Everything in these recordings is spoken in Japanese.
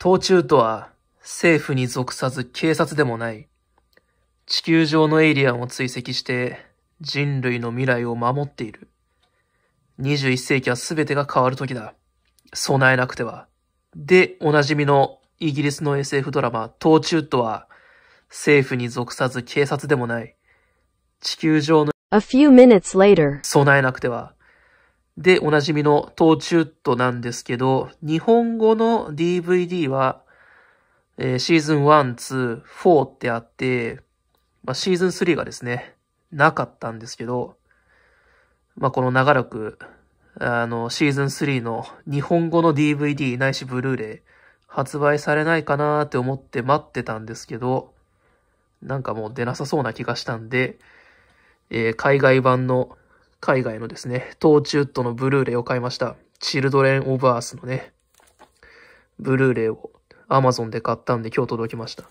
党中とは政府に属さず警察でもない。地球上のエイリアンを追跡して人類の未来を守っている。21世紀は全てが変わる時だ。備えなくては。で、おなじみのイギリスの SF ドラマ、ト中とは、政府に属さず警察でもない。地球上の、A few minutes later. 備えなくては。でおなじみのトーチュットなんですけど、日本語の DVD は、えー、シーズン1、2、4ってあって、まあ、シーズン3がですね、なかったんですけど、まあ、この長らく、あの、シーズン3の日本語の DVD ないしブルーレイ発売されないかなーって思って待ってたんですけど、なんかもう出なさそうな気がしたんで、えー、海外版の海外のですね、トーチウッドのブルーレイを買いました。チルドレン・オブ・アースのね、ブルーレイを Amazon で買ったんで今日届きました。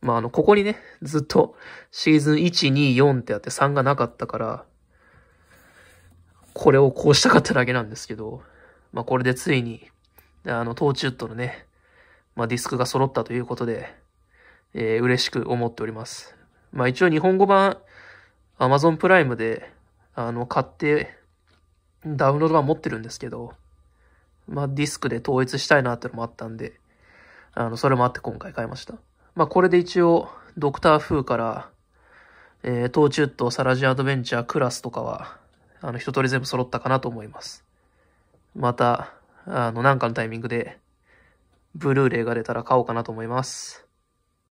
まあ、あの、ここにね、ずっとシーズン1、2、4ってあって3がなかったから、これをこうしたかっただけなんですけど、まあ、これでついに、あの、トーチウッドのね、まあ、ディスクが揃ったということで、えー、嬉しく思っております。まあ、一応日本語版 Amazon プライムであの、買って、ダウンロード版持ってるんですけど、まあ、ディスクで統一したいなってのもあったんで、あの、それもあって今回買いました。まあ、これで一応、ドクター風から、えー、トーチュット、サラジアドベンチャー、クラスとかは、あの、一通り全部揃ったかなと思います。また、あの、なんかのタイミングで、ブルーレイが出たら買おうかなと思います。